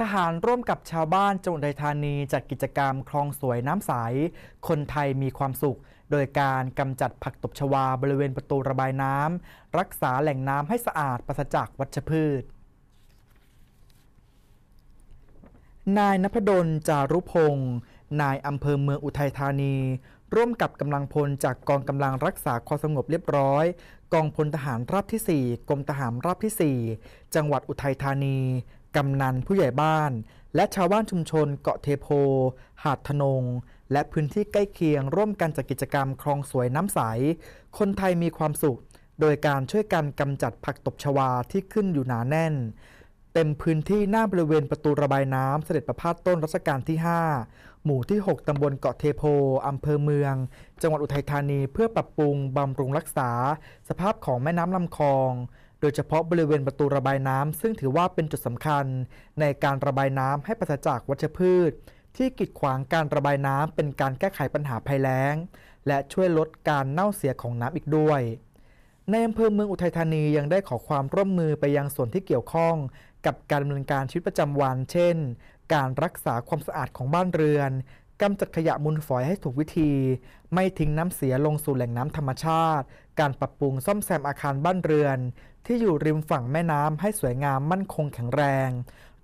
ทหารร่วมกับชาวบ้านจังหวัดอุทัยธานี จัดกิจกรรมคลองสวยน้ำใสคนไทยมีความสุข โดยการกำจัดผักตบชวาบริเวณประตูระบายน้ำรักษาแหล่งน้ำให้สะอาดปราศจากวัชพืช นายนพดลจารุพงศ์นายอำเภอเมืองอุทัยธานี ร่วมกับกำลังพลจากกองกำลังรักษาความสงบเรียบร้อย กองพลทหารราบที่ 4กรมทหารราบที่4จังหวัดอุทัยธานีกำนันผู้ใหญ่บ้าน และชาวบ้านชุมชนเกาะเทโพ หาดทนง และพื้นที่ใกล้เคียง ร่วมกันจัดกกิจกรรมคลองสวยน้ำใส คนไทยมีความสุข โดยการช่วยกันกำจัดผักตบชวาที่ขึ้นอยู่หนาแน่น เต็มพื้นที่หน้าบริเวณประตูระบายน้ำเสด็จประพาสต้นรัชกาลที่ 5 หมู่ที่ 6ตำบลเกาะเทโพอำเภอเมือง จังหวัดอุทัยธานีเพื่อปรับปรุงบำรุงรักษา สภาพของแม่น้ำลำคลองโดยเฉพาะบริเวณประตูระบายน้ำซึ่งถือว่าเป็นจุดสำคัญ ในการระบายน้ำให้ปราศจากวัชพืช ที่กีดขวางการระบายน้ำเป็นการแก้ไขปัญหาภัยแล้ง และช่วยลดการเน่าเสียของน้ำอีกด้วยในอำเภอเมืองอุทัยธานียังได้ขอความร่วมมือไปยังส่วนที่เกี่ยวข้อง กับการดำเนินการชีวิตประจำวันเช่น การรักษาความสะอาดของบ้านเรือนกำจัดขยะมูลฝอยให้ถูกวิธี ไม่ทิ้งน้ำเสียลงสู่แหล่งน้ำธรรมชาติ การปรับปรุงซ่อมแซมอาคารบ้านเรือน ที่อยู่ริมฝั่งแม่น้ำให้สวยงามมั่นคงแข็งแรง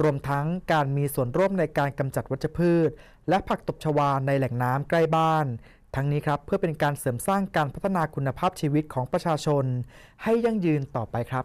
รวมทั้งการมีส่วนร่วมในการกำจัดวัชพืช และผักตบชวาในแหล่งน้ำใกล้บ้าน ทั้งนี้ครับเพื่อเป็นการเสริมสร้างการพัฒนาคุณภาพชีวิตของประชาชน ให้ยั่งยืนต่อไปครับ